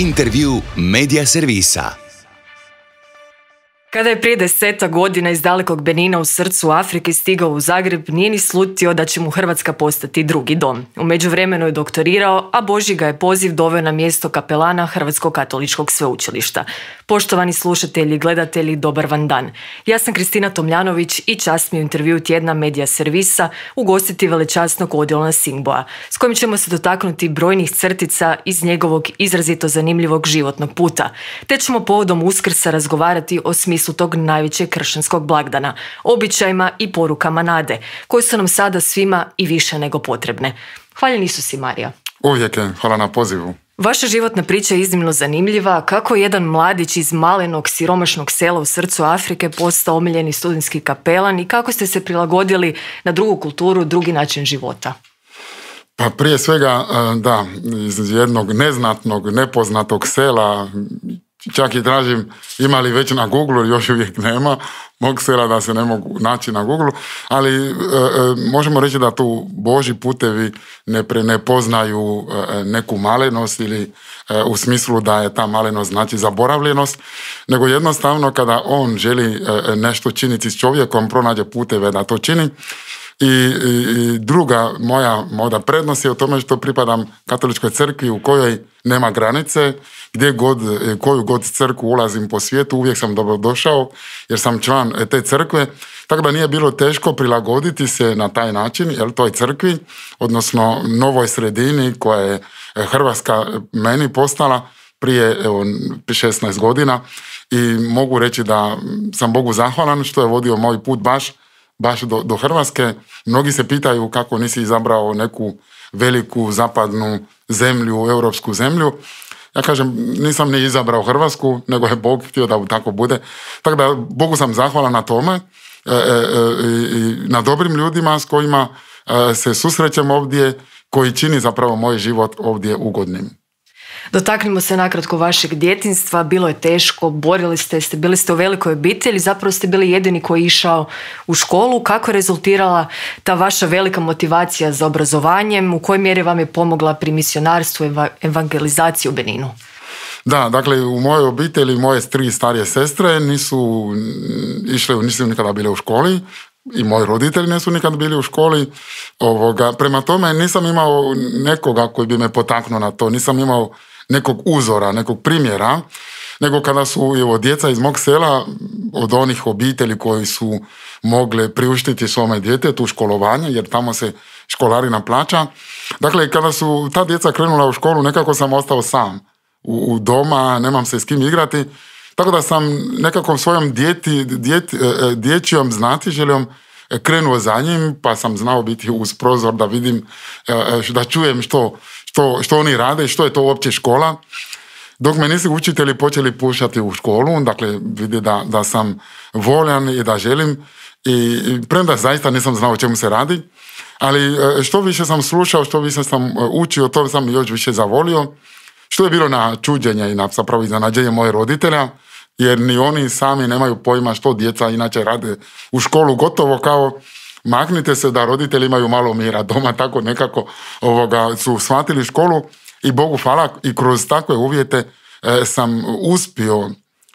Interview Media Servisa. Kada je prije deseta godina iz dalekog Benina u srcu Afrike stigao u Zagreb, nije ni slutio da će mu Hrvatska postati drugi dom. U međuvremenu je doktorirao, a Boži ga je poziv doveo na mjesto kapelana Hrvatskog katoličkog sveučilišta. Poštovani slušatelji i gledatelji, dobar vam dan. Ja sam Kristina Tomljanović i čast mi je intervju tjedna medija servisa ugostiti velečasnog odjela Singboa, s kojim ćemo se dotaknuti brojnih crtica iz njegovog izrazito zanimljivog životnog puta. Te ćemo povodom Uskrsa razgovarati o smislu su tog najvećeg kršćanskog blagdana, običajima i porukama nade, koji su nam sada svima i više nego potrebne. Hvaljeni nisu si, Marija. Uvijek je, hvala na pozivu. Vaša životna priča je iznimno zanimljiva, kako je jedan mladić iz malenog siromašnog sela u srcu Afrike postao omiljeni studentski kapelan i kako ste se prilagodili na drugu kulturu, drugi način života. Pa prije svega, e, da, iz jednog neznatnog, nepoznatog sela čak i tražim ima li već na Google, još uvijek nema, boksera da se ne mogu naći na Google, ali e, e, možemo reći da tu Boži putevi ne prepoznaju e, e, neku malenost ili u smislu da je ta malenost znači zaboravljenost, nego jednostavno kada on želi nešto činiti s čovjekom, pronađe puteve da to čini, i, druga moja moda prednost je u tome što pripadam katoličkoj crkvi u kojoj nema granice, gdje god, e, koju god crkvu ulazim po svijetu, uvijek sam dobro došao jer sam član e, te crkve, tako da nije bilo teško prilagoditi se na taj način, jel, toj crkvi, odnosno novoj sredini koja je e, Hrvatska meni postala prije evo, 16 godina i mogu reći da sam Bogu zahvalan što je vodio moj put baš baš do, Hrvatske. Mnogi se pitaju kako nisi izabrao neku veliku zapadnu zemlju, europsku zemlju. Ja kažem, nisam ni izabrao Hrvatsku, nego je Bog htio da tako bude. Tako da Bogu sam zahvalan na tome e, e, e, i na dobrim ljudima s kojima se susrećem ovdje, koji čini zapravo moj život ovdje ugodnim. Dotaknimo se nakratko vašeg djetinstva, bilo je teško, borili ste se, bili ste u velikoj obitelji, zapravo ste bili jedini koji je išao u školu. Kako je rezultirala ta vaša velika motivacija za obrazovanjem, u kojoj mjeri vam je pomogla pri misionarstvu i evangelizaciji u Beninu? Da, dakle u mojoj obitelji moje tri starije sestre nisu išle, nisu nikada bile u školi, i moji roditelji nisu nikad bili u školi. Ovoga. Prema tome nisam imao nekoga koji bi me potaknuo na to, nisam imao nekog uzora, nekog primjera, nego kada su evo, djeca iz mog sela, od onih obitelji koji su mogle priuštiti svome djetetu školovanje, jer tamo se školarina plaća. Dakle, kada su ta djeca krenula u školu, nekako sam ostao sam u doma, nemam se s kim igrati tako da sam nekakvom svojom djeti, djeti, e, e, dječjom znatiželjom e, krenuo za njim, pa sam znao biti uz prozor da vidim, da čujem što, što, što oni rade, što je to uopće škola. Dok me nisu učitelji počeli pušati u školu, dakle vidi da, da sam voljan i da želim, i premda zaista nisam znao o čemu se radi, ali što više sam slušao, što više sam učio, to sam još više zavolio, što je bilo na čuđenje i na zapravo iznenađenje moje roditelja, jer ni oni sami nemaju pojma što djeca inače rade u školu, gotovo kao maknite se da roditelji imaju malo mira doma, tako nekako ovoga, su shvatili školu i Bogu hvala i kroz takve uvjete e, sam uspio.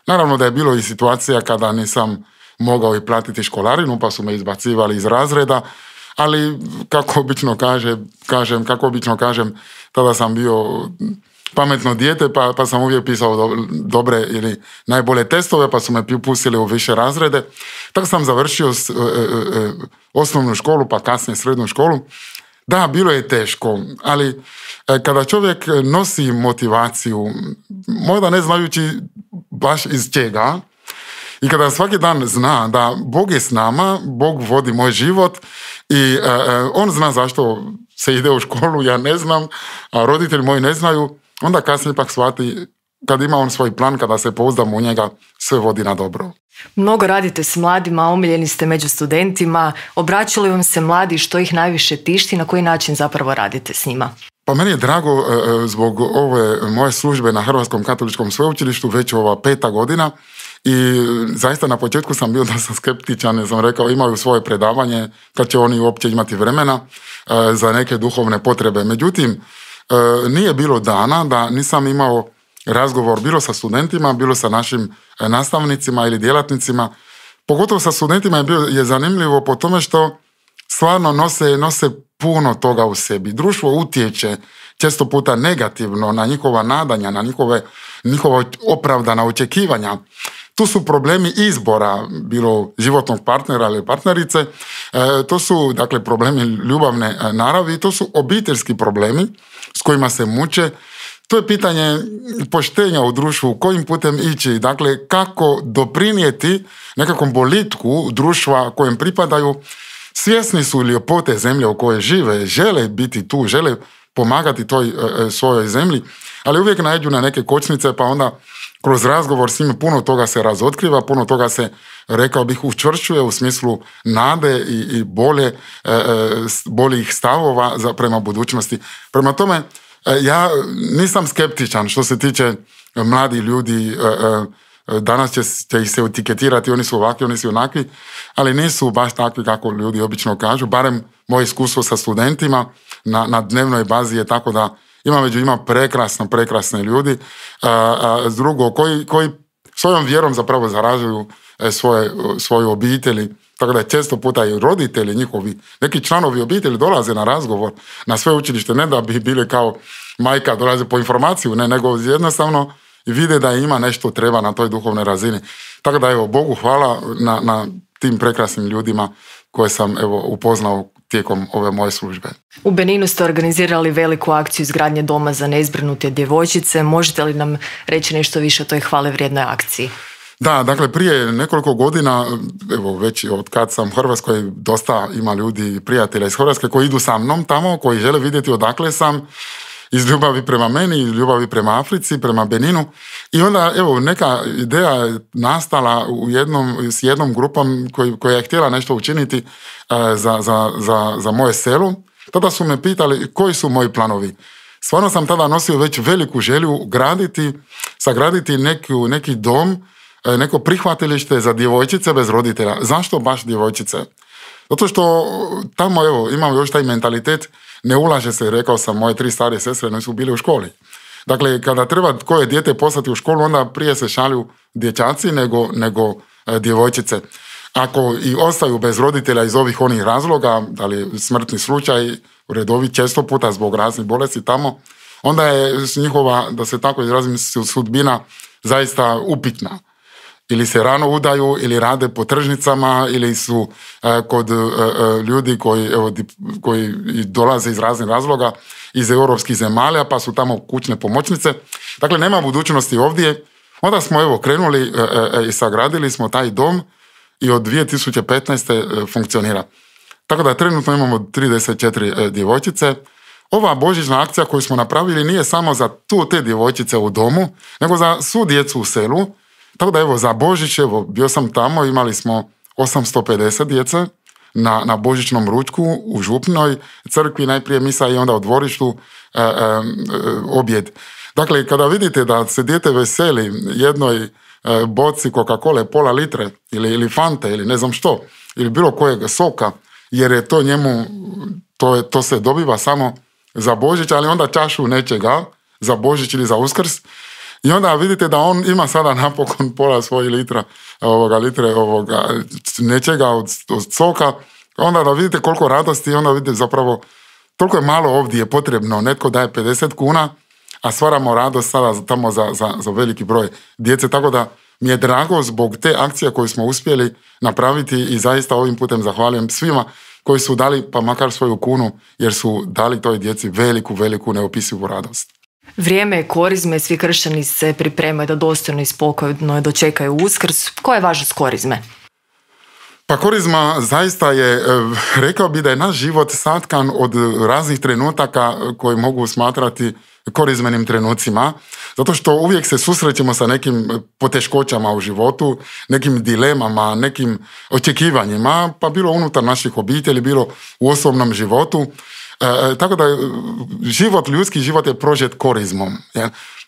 Naravno da je bilo i situacija kada nisam mogao i platiti školarinu pa su me izbacivali iz razreda, ali kako obično kaže, kažem, kako obično kažem, tada sam bio pametno dijete pa, pa, sam uvijek pisao dobre ili najbolje testove pa su me pustili u više razrede. Tako sam završio e, e, e, osnovnu školu pa kasnije srednju školu. Da, bilo je teško, ali kada čovjek nosi motivaciju, možda ne znajući baš iz čega, i kada svaki dan zna da Bog je s nama, Bog vodi moj život i on zna zašto se ide u školu, ja ne znam, a roditelji moji ne znaju, onda kasnije ipak shvati kad ima on svoj plan, kada se pouzdam u njega, sve vodi na dobro. Mnogo radite s mladima, omiljeni ste među studentima. Obraćali vam se mladi što ih najviše tišti, na koji način zapravo radite s njima? Pa meni je drago e, e, zbog ove moje službe na Hrvatskom katoličkom sveučilištu već ova peta godina i zaista na početku sam bio da sam skeptičan, jer sam rekao imaju svoje predavanje, kad će oni uopće imati vremena e, za neke duhovne potrebe. Međutim, E, nije bilo dana da nisam imao razgovor bilo sa studentima, bilo sa našim e, nastavnicima ili djelatnicima. Pogotovo sa studentima je, bio, je zanimljivo po tome što stvarno nose, nose puno toga u sebi. Društvo utječe često puta negativno na njihova nadanja, na njihove, njihova opravdana očekivanja. Tu su problemi izbora, bilo životnog partnera ili partnerice, e, to su dakle problemi ljubavne e, naravi, to su obiteljski problemi s kojima se muče, to je pitanje poštenja u društvu, kojim putem ići, dakle kako doprinijeti nekakvom bolitku društva kojem pripadaju, svjesni su ljepote zemlje u kojoj žive, žele biti tu, žele pomagati toj e, e, svojoj zemlji, ali uvijek nađu na neke kočnice pa onda kroz razgovor s njim puno toga se razotkriva, puno toga se, rekao bih, učvršćuje u smislu nade i, i bolje, e, boljih stavova za, prema budućnosti. Prema tome, ja nisam skeptičan što se tiče mladi ljudi, danas će, će ih se etiketirati, oni su ovakvi, oni su onakvi, ali nisu baš takvi kako ljudi obično kažu, barem moje iskustvo sa studentima, na, na dnevnoj bazi je tako da ima među njima prekrasno, prekrasne ljudi. E, e, drugo, koji, koji svojom vjerom zapravo zaražuju e, svoje, svoje obitelji. Tako da često puta i roditelji njihovi, neki članovi obitelji dolaze na razgovor na sve učilište, ne da bi bili kao majka dolaze po informaciju, ne, nego jednostavno vide da ima nešto treba na toj duhovnoj razini. Tako da evo, Bogu hvala na, na tim prekrasnim ljudima koje sam evo upoznao tijekom ove moje službe. U Beninu ste organizirali veliku akciju izgradnje doma za neizbrnute djevojčice. Možete li nam reći nešto više o toj hvale vrijednoj akciji? Da, dakle prije nekoliko godina, evo već od kad sam u Hrvatskoj, dosta ima ljudi i prijatelja iz Hrvatske koji idu sa mnom tamo, koji žele vidjeti odakle sam iz ljubavi prema meni, iz ljubavi prema Africi, prema Beninu. I onda, evo, neka ideja nastala u jednom, s jednom grupom koji, koja je htjela nešto učiniti e, za, za, za, za moje selo. Tada su me pitali koji su moji planovi. Stvarno sam tada nosio već veliku želju graditi, sagraditi neki, neki dom, e, neko prihvatilište za djevojčice bez roditelja. Zašto baš djevojčice? Zato što tamo, evo, imam još taj mentalitet ne ulaže se, rekao sam, moje tri stare sestre nisu bili u školi. Dakle, kada treba koje dijete poslati u školu, onda prije se šalju dječaci nego, nego e, djevojčice. Ako i ostaju bez roditelja iz ovih onih razloga, da li smrtni slučaj, redovi često puta zbog raznih bolesti tamo, onda je njihova, da se tako izrazim, sudbina zaista upitna ili se rano udaju ili rade po tržnicama ili su e, kod e, e, ljudi koji, evo, koji dolaze iz raznih razloga iz europskih zemalja pa su tamo kućne pomoćnice. Dakle, nema budućnosti ovdje. Onda smo evo krenuli i sagradili smo taj dom i od 2015. funkcionira. Tako da trenutno imamo 34 djevojčice. Ova božićna akcija koju smo napravili nije samo za tu te djevojčice u domu, nego za svu djecu u selu tako da evo, za Božić, bio sam tamo, imali smo 850 djece na, na Božićnom ručku u Župnoj crkvi, najprije misa i onda u dvorištu e, e, e, objed. Dakle, kada vidite da se dijete veseli jednoj boci Coca-Cola pola litre ili, ili Fante ili ne znam što, ili bilo kojeg soka, jer je to njemu, to, je, to se dobiva samo za Božić, ali onda čašu nečega za Božić ili za Uskrs, i onda vidite da on ima sada napokon pola svojih litra, ovoga, litre ovoga, nečega od, od soka. Onda da vidite koliko radosti i onda vidite zapravo toliko je malo ovdje je potrebno. Netko daje 50 kuna, a stvaramo radost sada tamo za, za, za veliki broj djece. Tako da mi je drago zbog te akcije koju smo uspjeli napraviti i zaista ovim putem zahvaljujem svima koji su dali pa makar svoju kunu jer su dali toj djeci veliku, veliku neopisivu radost. Vrijeme je korizme, svi kršćani se pripremaju da dostojno i spokojno dočekaju uskrs. Koja je važnost korizme? Pa korizma zaista je, e, rekao bi da je naš život satkan od raznih trenutaka koji mogu smatrati korizmenim trenucima, zato što uvijek se susrećemo sa nekim poteškoćama u životu, nekim dilemama, nekim očekivanjima, pa bilo unutar naših obitelji, bilo u osobnom životu. E, e, tako da e, život, ljudski život je prožet korizmom.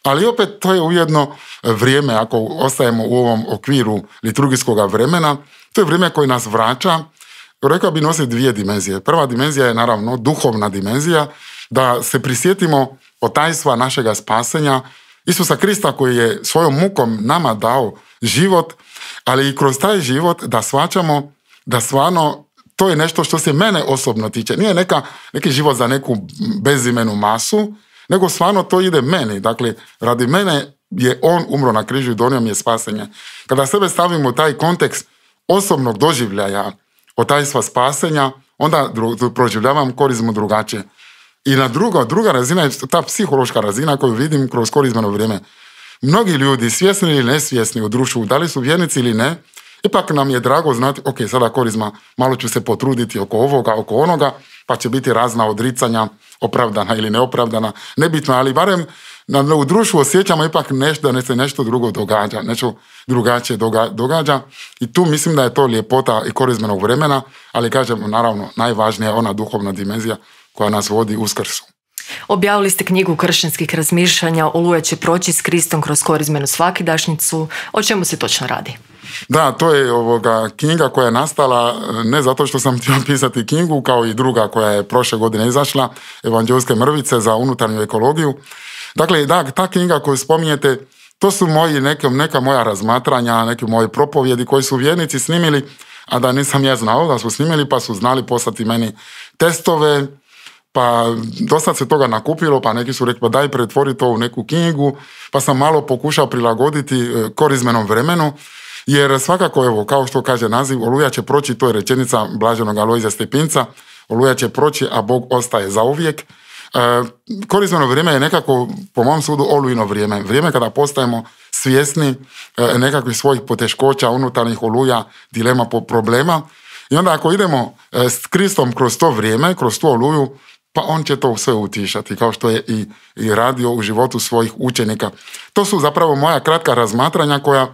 Ali opet to je ujedno vrijeme, ako ostajemo u ovom okviru liturgijskog vremena, to je vrijeme koje nas vraća, rekao bi nosi dvije dimenzije. Prva dimenzija je naravno duhovna dimenzija, da se prisjetimo otajstva našega spasenja, Isusa Krista koji je svojom mukom nama dao život, ali i kroz taj život da svačamo da stvarno to je nešto što se mene osobno tiče. Nije neka, neki život za neku bezimenu masu, nego stvarno to ide meni. Dakle, radi mene je on umro na križu i donio mi je spasenje. Kada sebe stavimo u taj kontekst osobnog doživljaja od tajstva spasenja, onda proživljavam korizmu drugačije. I na drugo, druga razina je ta psihološka razina koju vidim kroz korizmeno vrijeme. Mnogi ljudi, svjesni ili nesvjesni u društvu, da li su vjernici ili ne, Ipak nam je drago znati, ok, sada korizma, malo ću se potruditi oko ovoga, oko onoga, pa će biti razna odricanja, opravdana ili neopravdana, nebitno, ali barem na, u društvu osjećamo ipak nešto, da se nešto drugo događa, nešto drugačije događa i tu mislim da je to ljepota i korizmenog vremena, ali kažem, naravno, najvažnija je ona duhovna dimenzija koja nas vodi uskrsu. Objavili ste knjigu kršćanskih razmišljanja Oluja će proći s Kristom kroz korizmenu svakidašnjicu. O čemu se točno radi? Da, to je ovoga knjiga koja je nastala e, ne zato što sam htio pisati knjigu, kao i druga koja je prošle godine izašla, Evanđelske mrvice za unutarnju ekologiju. Dakle, da, ta knjiga koju spominjete, to su moji, neke, neka moja razmatranja, neke moje propovjedi koji su vjernici snimili, a da nisam ja znao da su snimili, pa su znali poslati meni testove, pa dosta se toga nakupilo, pa neki su rekli pa daj pretvori to u neku knjigu, pa sam malo pokušao prilagoditi e, korizmenom vremenu, jer svakako, evo, kao što kaže naziv, Oluja će proći, to je rečenica Blaženog Alojza Stepinca, Oluja će proći, a Bog ostaje za uvijek. E, korizmeno vrijeme je nekako, po mom sudu, olujno vrijeme. Vrijeme kada postajemo svjesni e, nekakvih svojih poteškoća, unutarnjih oluja, dilema, problema. I onda ako idemo s Kristom kroz to vrijeme, kroz tu oluju, pa on će to sve utišati, kao što je i, i radio u životu svojih učenika. To su zapravo moja kratka razmatranja koja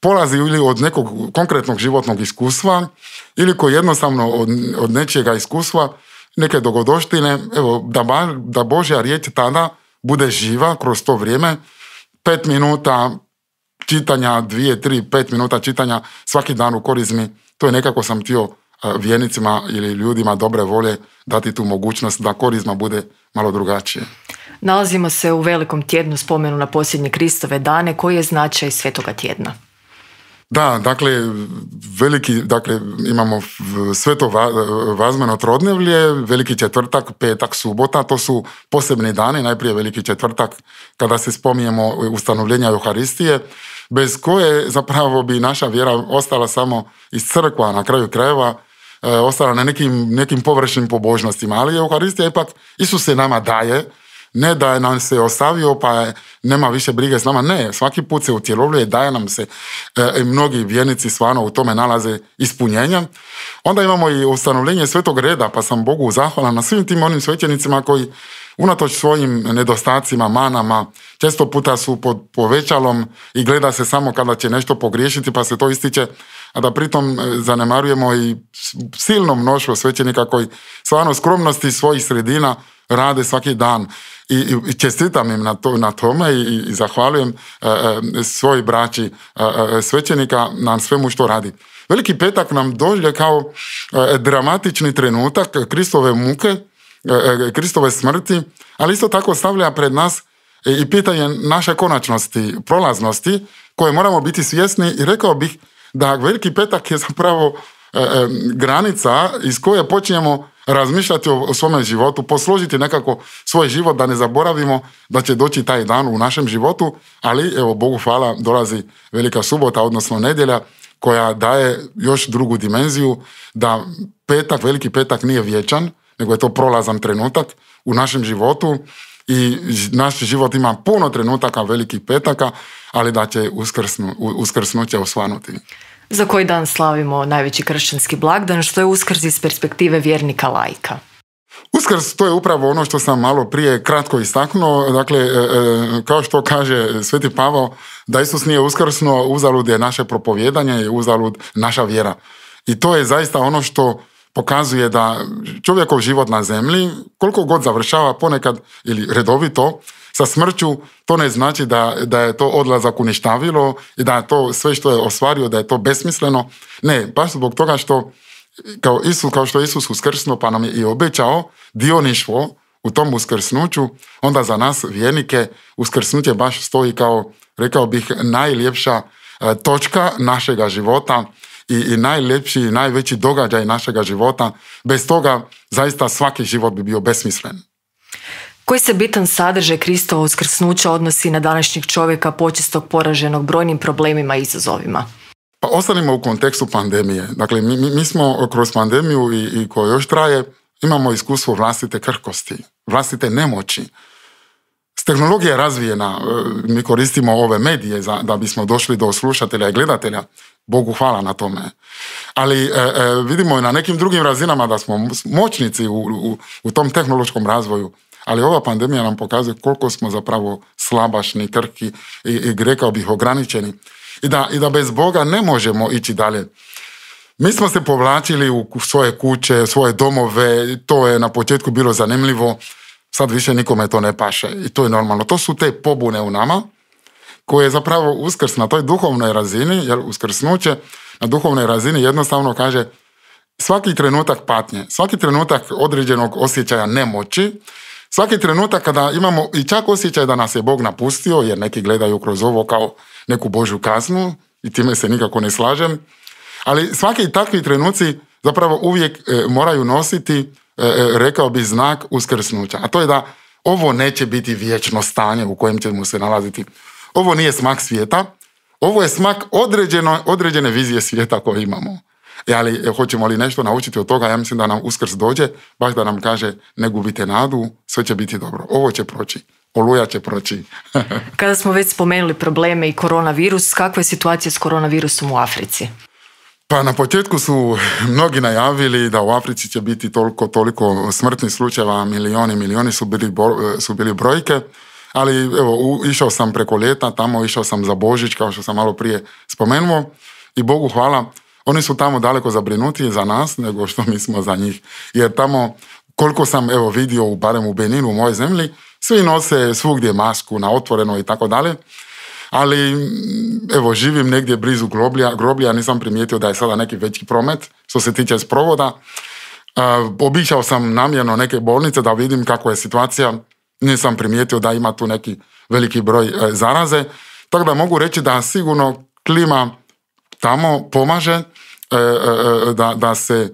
polazi ili od nekog konkretnog životnog iskustva ili koji jednostavno od, od nečijega iskustva, neke dogodoštine, evo, da, ba, da Božja riječ tada bude živa kroz to vrijeme, pet minuta čitanja, dvije, tri, pet minuta čitanja svaki dan u korizmi, to je nekako sam htio E, vjernicima ili ljudima dobre volje dati tu mogućnost da korizma bude malo drugačije. Nalazimo se u velikom tjednu spomenu na posljednje Kristove dane. Koji je značaj svetoga tjedna? Da, dakle, veliki, dakle, imamo sveto vazmeno trodnevlje, veliki četvrtak, petak, subota, to su posebni dani, najprije veliki četvrtak kada se spominjemo ustanovljenja Euharistije, bez koje zapravo bi naša vjera ostala samo iz crkva na kraju krajeva, E, ostala na nekim, nekim površnim pobožnostima. Ali Euharistija ipak Isus se nama daje, ne da nam se ostavio pa nema više brige s nama, ne, svaki put se utjelovljuje, daje nam se, e, mnogi vjernici stvarno u tome nalaze ispunjenja. Onda imamo i ustanovljenje svetog reda, pa sam Bogu zahvalan na svim tim onim svećenicima koji unatoč svojim nedostacima, manama, često puta su pod povećalom i gleda se samo kada će nešto pogriješiti pa se to ističe, a da pritom e, zanemarujemo i silno mnoštvo svećenika koji stvarno skromnosti svojih sredina rade svaki dan. I, i, čestitam im na, to, na tome i, i zahvaljujem e, e, svoj braći e, e, svećenika na svemu što radi. Veliki petak nam dođe kao dramatični trenutak Kristove muke E, e, Kristove smrti, ali isto tako stavlja pred nas i pitanje naše konačnosti, prolaznosti, koje moramo biti svjesni i rekao bih da Veliki petak je zapravo e, granica iz koje počinjemo razmišljati o, o svome životu, posložiti nekako svoj život da ne zaboravimo da će doći taj dan u našem životu, ali evo Bogu hvala dolazi Velika subota, odnosno nedjelja, koja daje još drugu dimenziju da petak, veliki petak nije vječan, nego je to prolazan trenutak u našem životu i naš život ima puno trenutaka, velikih petaka, ali da će uskrsnu, uskrsnuće osvanuti. Za koji dan slavimo najveći kršćanski blagdan, što je uskrs iz perspektive vjernika lajka? Uskrs to je upravo ono što sam malo prije kratko istaknuo, dakle e, e, kao što kaže Sveti Pavo, da Isus nije uskrsno, uzalud je naše propovjedanje i uzalud naša vjera. I to je zaista ono što pokazuje da čovjekov život na zemlji, koliko god završava ponekad ili redovito, sa smrću, to ne znači da, da je to odlazak uništavilo i da je to sve što je osvario, da je to besmisleno. Ne, baš zbog toga što kao, Isus, kao što je Isus uskrsnuo pa nam je i obećao dioništvo u tom uskrsnuću, onda za nas vjernike uskrsnuće baš stoji kao, rekao bih, najljepša e, točka našega života i, i najljepši i najveći događaj našega života. Bez toga zaista svaki život bi bio besmislen. Koji se bitan sadržaj Kristova uskrsnuća odnosi na današnjeg čovjeka počestog poraženog brojnim problemima i izazovima? Pa ostanimo u kontekstu pandemije. Dakle, mi, mi smo kroz pandemiju i, i koja još traje, imamo iskustvo vlastite krhkosti, vlastite nemoći. Tehnologija je razvijena, e, mi koristimo ove medije za, da bismo došli do slušatelja i gledatelja, Bogu hvala na tome. Ali e, e, vidimo i na nekim drugim razinama da smo moćnici u, u, tom tehnološkom razvoju. Ali ova pandemija nam pokazuje koliko smo zapravo slabašni, krki i, i rekao bih ograničeni. I da, I da bez Boga ne možemo ići dalje. Mi smo se povlačili u svoje kuće, svoje domove, to je na početku bilo zanimljivo, sad više nikome to ne paše i to je normalno. To su te pobune u nama koji je zapravo uskrs na toj duhovnoj razini, jer uskrsnuće na duhovnoj razini jednostavno kaže svaki trenutak patnje, svaki trenutak određenog osjećaja nemoći, svaki trenutak kada imamo i čak osjećaj da nas je Bog napustio, jer neki gledaju kroz ovo kao neku božu kaznu i time se nikako ne slažem, ali svaki takvi trenuci zapravo uvijek e, moraju nositi, e, e, rekao bi, znak uskrsnuća. A to je da ovo neće biti vječno stanje u kojem ćemo se nalaziti ovo nije smak svijeta, ovo je smak određeno, određene vizije svijeta koje imamo. E, ali e, hoćemo li nešto naučiti od toga, ja mislim da nam uskrs dođe, baš da nam kaže ne gubite nadu, sve će biti dobro, ovo će proći. Oluja će proći. Kada smo već spomenuli probleme i koronavirus, kakva je situacija s koronavirusom u Africi? Pa na početku su mnogi najavili da u Africi će biti toliko, toliko smrtnih slučajeva, milioni, milioni su bili, e, su bili brojke. Ali evo, išao sam preko ljeta tamo, išao sam za Božić, kao što sam malo prije spomenuo. I Bogu hvala, oni su tamo daleko zabrinuti za nas nego što mi smo za njih. Jer tamo, koliko sam evo vidio, u, barem u Beninu, u mojoj zemlji, svi nose svugdje masku na otvoreno i tako dalje. Ali evo, živim negdje blizu groblja, groblja nisam primijetio da je sada neki veći promet što se tiče sprovoda. obišao sam namjerno neke bolnice da vidim kako je situacija nisam primijetio da ima tu neki veliki broj e, zaraze. Tako da mogu reći da sigurno klima tamo pomaže e, e, da, da se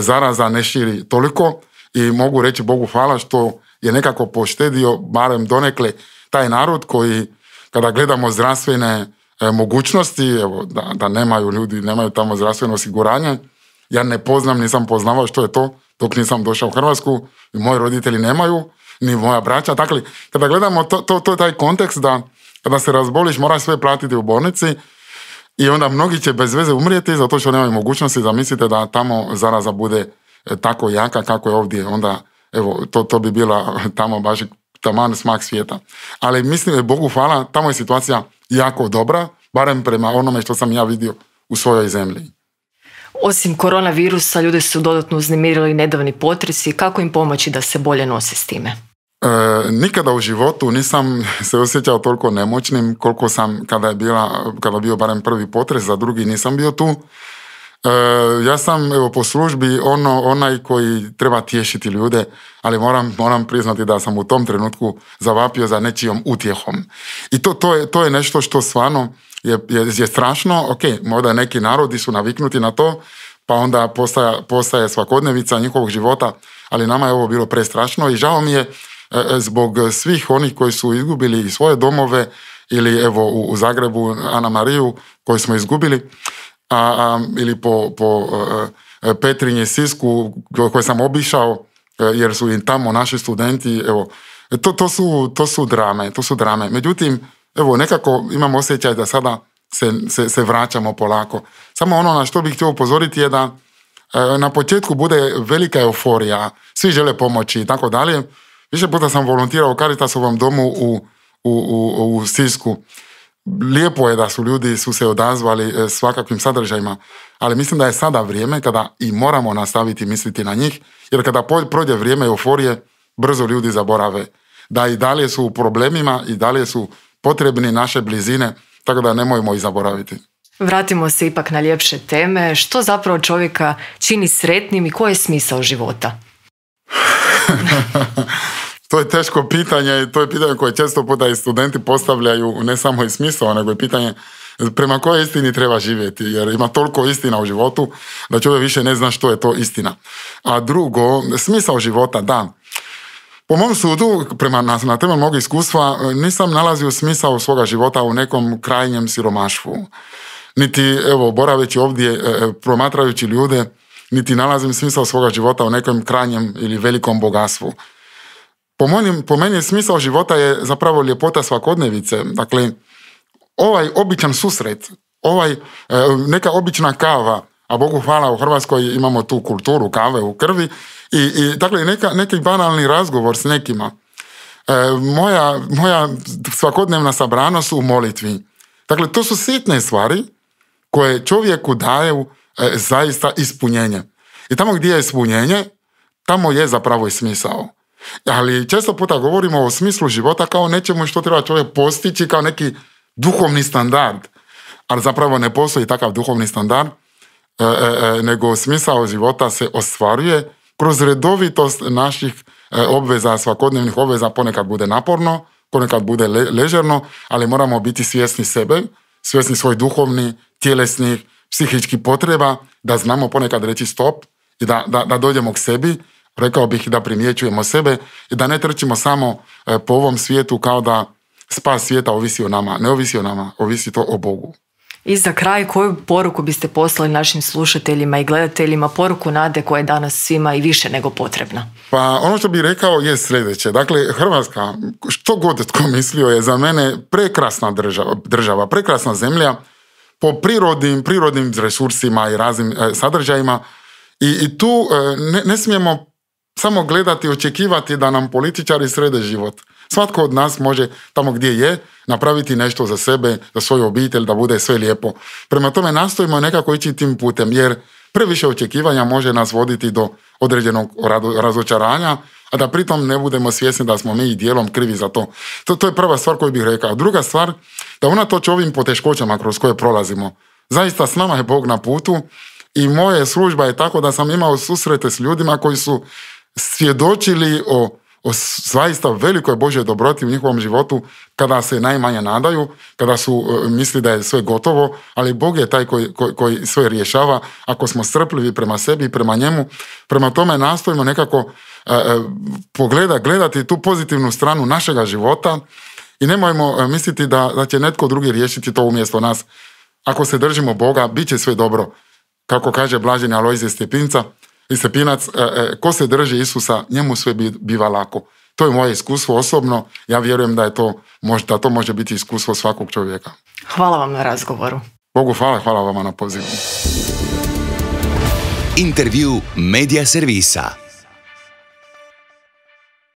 zaraza ne širi toliko i mogu reći Bogu hvala što je nekako poštedio barem donekle taj narod koji kada gledamo zdravstvene mogućnosti, evo, da, da nemaju ljudi, nemaju tamo zdravstveno osiguranje. Ja ne poznam, nisam poznavao što je to dok nisam došao u Hrvatsku i moji roditelji nemaju ni moja braća. Dakle, kada gledamo to, to, to je taj kontekst da kada se razboliš moraš sve platiti u bolnici i onda mnogi će bez veze umrijeti zato što nemaju mogućnosti. mislite da tamo zaraza bude e, tako jaka kako je ovdje. Onda, evo, to, to bi bila tamo baš taman smak svijeta. Ali mislim, e, Bogu hvala, tamo je situacija jako dobra, barem prema onome što sam ja vidio u svojoj zemlji. Osim koronavirusa, ljude su dodatno uznemirili nedavni potresi. Kako im pomoći da se bolje nose s time? E, nikada u životu nisam se osjećao toliko nemoćnim koliko sam kada je bila, kada bio barem prvi potres, za drugi nisam bio tu. E, ja sam evo, po službi ono, onaj koji treba tješiti ljude, ali moram, moram priznati da sam u tom trenutku zavapio za nečijom utjehom. I to, to, je, to je nešto što stvarno je, je, je strašno. Ok, možda neki narodi su naviknuti na to, pa onda postaje, postaje svakodnevica njihovog života, ali nama je ovo bilo prestrašno i žao mi je E, zbog svih onih koji su izgubili i svoje domove ili evo u Zagrebu Ana Mariju koju smo izgubili a, ili po, po e, Petrinje Sisku koje sam obišao e, jer su i tamo naši studenti evo to, to, su, to su drame to su drame međutim evo nekako imam osjećaj da sada se, se, se vraćamo polako samo ono na što bih htio upozoriti je da na početku bude velika euforija svi žele pomoći i tako dalje Više puta sam volontirao u Caritasovom domu u, u, u, u Sisku. Lijepo je da su ljudi su se odazvali e, svakakvim sadržajima, ali mislim da je sada vrijeme kada i moramo nastaviti misliti na njih, jer kada prođe vrijeme euforije, brzo ljudi zaborave da i dalje su u problemima i dalje su potrebni naše blizine, tako da nemojmo i zaboraviti. Vratimo se ipak na ljepše teme. Što zapravo čovjeka čini sretnim i koji je smisao života? To je teško pitanje i to je pitanje koje često puta i studenti postavljaju ne samo i smisla, nego je pitanje prema kojoj istini treba živjeti, jer ima toliko istina u životu da čovjek više ne zna što je to istina. A drugo, smisao života, da. Po mom sudu, prema na, na temelju mog iskustva, nisam nalazio smisao svoga života u nekom krajnjem siromaštvu. Niti, evo, boraveći ovdje, e, e, promatrajući ljude, niti nalazim smisao svoga života u nekom krajnjem ili velikom bogatstvu po, meni po meni smisao života je zapravo ljepota svakodnevice. Dakle, ovaj običan susret, ovaj, e, neka obična kava, a Bogu hvala u Hrvatskoj imamo tu kulturu kave u krvi, i, i dakle neka, neki banalni razgovor s nekima. E, moja, moja svakodnevna sabranost u molitvi. Dakle, to su sitne stvari koje čovjeku daju e, zaista ispunjenje. I tamo gdje je ispunjenje, tamo je zapravo i smisao. Ali često puta govorimo o smislu života kao nečemu što treba čovjek postići kao neki duhovni standard. Ali zapravo ne postoji takav duhovni standard, e, e, e, nego smisao života se ostvaruje kroz redovitost naših obveza, svakodnevnih obveza, ponekad bude naporno, ponekad bude ležerno, ali moramo biti svjesni sebe, svjesni svoj duhovni, tjelesni, psihičkih potreba, da znamo ponekad reći stop i da, da, da dođemo k sebi rekao bih da primjećujemo sebe i da ne trčimo samo e, po ovom svijetu kao da spas svijeta ovisi o nama. Ne ovisi o nama, ovisi to o Bogu. I za kraj, koju poruku biste poslali našim slušateljima i gledateljima, poruku nade koja je danas svima i više nego potrebna? Pa ono što bih rekao je sljedeće. Dakle, Hrvatska, što god tko mislio je za mene prekrasna država, država prekrasna zemlja po prirodnim, prirodnim resursima i raznim e, sadržajima. I, i tu e, ne, ne smijemo samo gledati i očekivati da nam političari srede život. Svatko od nas može tamo gdje je napraviti nešto za sebe, za svoju obitelj, da bude sve lijepo. Prema tome nastojimo nekako ići tim putem jer previše očekivanja može nas voditi do određenog razočaranja, a da pritom ne budemo svjesni da smo mi dijelom krivi za to. To, to je prva stvar koju bih rekao. Druga stvar, da unatoč ovim poteškoćama kroz koje prolazimo, zaista s nama je Bog na putu i moje služba je tako da sam imao susrete s ljudima koji su svjedočili o, o zaista velikoj Božoj dobroti u njihovom životu kada se najmanje nadaju, kada su e, misli da je sve gotovo, ali Bog je taj koji, koji, sve rješava ako smo strpljivi prema sebi i prema njemu. Prema tome nastojimo nekako e, e pogleda, gledati tu pozitivnu stranu našega života i nemojmo e, misliti da, da će netko drugi riješiti to umjesto nas. Ako se držimo Boga, bit će sve dobro. Kako kaže blaženi Lojze Stepinca, se e, e, ko se drži Isusa, njemu sve biva lako. To je moje iskustvo osobno. Ja vjerujem da je to, da to može biti iskustvo svakog čovjeka. Hvala vam na razgovoru. Bogu hvala, hvala vama na pozivu. Intervju Medija Servisa.